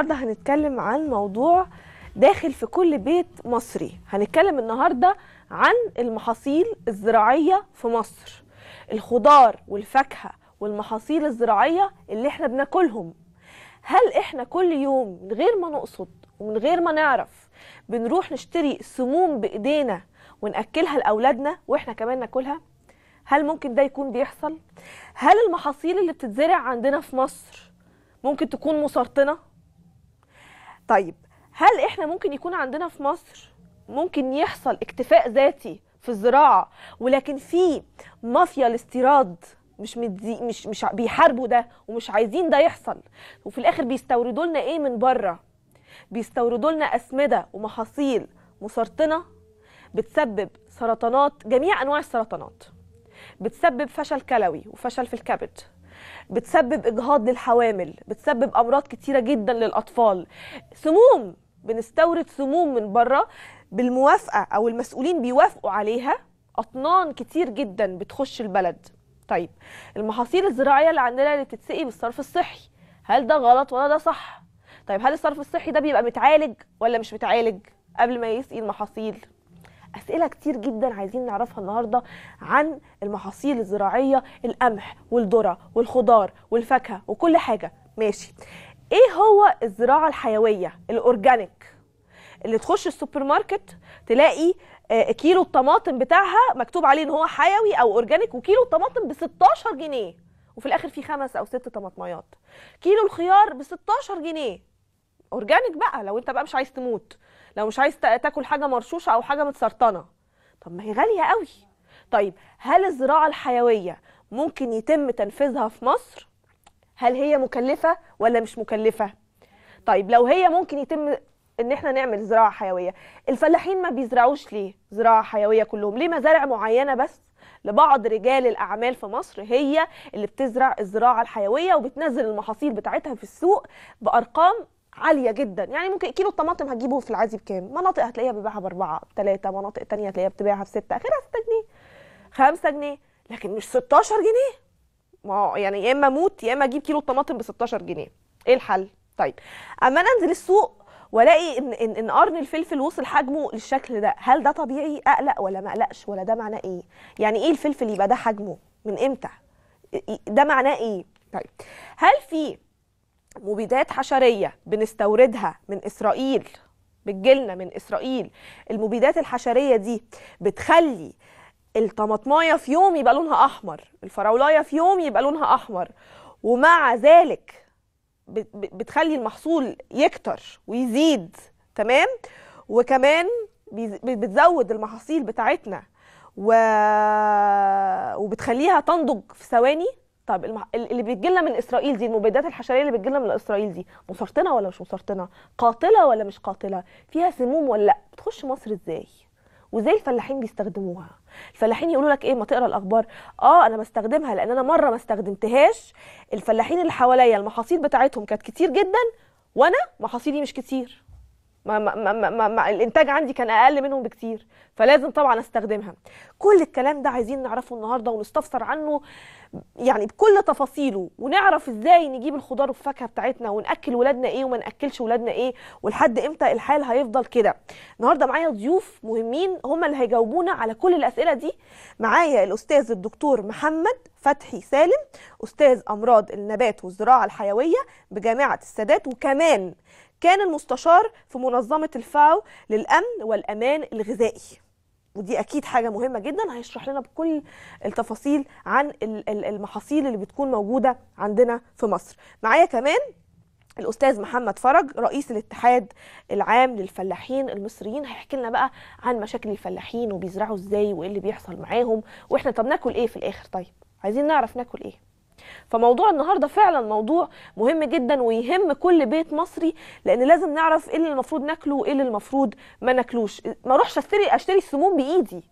النهارده هنتكلم عن موضوع داخل في كل بيت مصري هنتكلم النهارده عن المحاصيل الزراعيه في مصر الخضار والفاكهه والمحاصيل الزراعيه اللي احنا بناكلهم هل احنا كل يوم من غير ما نقصد ومن غير ما نعرف بنروح نشتري سموم بايدينا وناكلها لاولادنا واحنا كمان ناكلها هل ممكن ده يكون بيحصل هل المحاصيل اللي بتتزرع عندنا في مصر ممكن تكون مسرطنه طيب هل احنا ممكن يكون عندنا في مصر ممكن يحصل اكتفاء ذاتي في الزراعه ولكن في مافيا الاستيراد مش مدي مش مش بيحاربوا ده ومش عايزين ده يحصل وفي الاخر بيستوردوا لنا ايه من بره بيستوردوا لنا اسمده ومحاصيل مسرطنه بتسبب سرطانات جميع انواع السرطانات بتسبب فشل كلوي وفشل في الكبد بتسبب اجهاض للحوامل بتسبب امراض كتيره جدا للاطفال سموم بنستورد سموم من بره بالموافقه او المسؤولين بيوافقوا عليها اطنان كتير جدا بتخش البلد طيب المحاصيل الزراعيه اللي عندنا اللي بتتسقي بالصرف الصحي هل ده غلط ولا ده صح طيب هل الصرف الصحي ده بيبقى متعالج ولا مش متعالج قبل ما يسقي المحاصيل اسئله كتير جدا عايزين نعرفها النهارده عن المحاصيل الزراعيه القمح والذره والخضار والفاكهه وكل حاجه ماشي ايه هو الزراعه الحيويه الاورجانيك اللي تخش السوبر ماركت تلاقي آه، كيلو الطماطم بتاعها مكتوب عليه ان هو حيوي او اورجانيك وكيلو الطماطم ب 16 جنيه وفي الاخر في خمس او ست طماطميات كيلو الخيار ب 16 جنيه اورجانيك بقى لو انت بقى مش عايز تموت لو مش عايز تاكل حاجه مرشوشه او حاجه متسرطنه طب ما هي غاليه قوي طيب هل الزراعه الحيويه ممكن يتم تنفيذها في مصر هل هي مكلفه ولا مش مكلفه طيب لو هي ممكن يتم ان احنا نعمل زراعه حيويه الفلاحين ما بيزرعوش ليه زراعه حيويه كلهم ليه مزارع معينه بس لبعض رجال الاعمال في مصر هي اللي بتزرع الزراعه الحيويه وبتنزل المحاصيل بتاعتها في السوق بارقام عاليه جدا يعني ممكن كيلو الطماطم هتجيبه في العادي بكام مناطق هتلاقيها بيبيعها باربعه بثلاثه مناطق تانية هتلاقيها بتبيعها بسته اخرها 6 جنيه 5 جنيه لكن مش 16 جنيه ما يعني يا اما اموت يا اما اجيب كيلو الطماطم ب 16 جنيه ايه الحل طيب اما انا انزل السوق والاقي ان ان, إن قرن الفلفل وصل حجمه للشكل ده هل ده طبيعي اقلق ولا ما اقلقش ولا ده معناه ايه يعني ايه الفلفل يبقى ده حجمه من امتى ده معناه ايه طيب هل في مبيدات حشريه بنستوردها من اسرائيل بتجيلنا من اسرائيل المبيدات الحشريه دي بتخلي الطماطمايه في يوم يبقى لونها احمر الفراولايه في يوم يبقى لونها احمر ومع ذلك بتخلي المحصول يكتر ويزيد تمام وكمان بتزود المحاصيل بتاعتنا و... وبتخليها تنضج في ثواني طب المح... اللي بتجي لنا من اسرائيل دي المبيدات الحشريه اللي بتجي لنا من اسرائيل دي مسرطنه ولا مش مسرطنه قاتله ولا مش قاتله فيها سموم ولا لا بتخش مصر ازاي وازاي الفلاحين بيستخدموها الفلاحين يقولوا لك ايه ما تقرا الاخبار اه انا بستخدمها لان انا مره ما استخدمتهاش الفلاحين اللي حواليا المحاصيل بتاعتهم كانت كتير جدا وانا محاصيلي مش كتير ما ما ما ما ما الانتاج عندي كان اقل منهم بكتير فلازم طبعا استخدمها كل الكلام ده عايزين نعرفه النهارده ونستفسر عنه يعني بكل تفاصيله ونعرف ازاي نجيب الخضار والفاكهه بتاعتنا وناكل ولادنا ايه وما ناكلش ولادنا ايه ولحد امتى الحال هيفضل كده النهارده معايا ضيوف مهمين هم اللي هيجاوبونا على كل الاسئله دي معايا الاستاذ الدكتور محمد فتحي سالم استاذ امراض النبات والزراعه الحيويه بجامعه السادات وكمان كان المستشار في منظمة الفاو للأمن والأمان الغذائي ودي اكيد حاجه مهمه جدا هيشرح لنا بكل التفاصيل عن المحاصيل اللي بتكون موجوده عندنا في مصر معايا كمان الاستاذ محمد فرج رئيس الاتحاد العام للفلاحين المصريين هيحكي لنا بقى عن مشاكل الفلاحين وبيزرعوا ازاي وايه اللي بيحصل معاهم واحنا طب ناكل ايه في الاخر طيب عايزين نعرف ناكل ايه فموضوع النهارده فعلا موضوع مهم جدا ويهم كل بيت مصري لان لازم نعرف ايه اللي المفروض ناكله وايه اللي المفروض ما ناكلوش ما اروحش اشتري اشتري السموم بايدي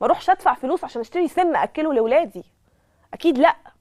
ما اروحش ادفع فلوس عشان اشتري سم اكله لاولادي اكيد لا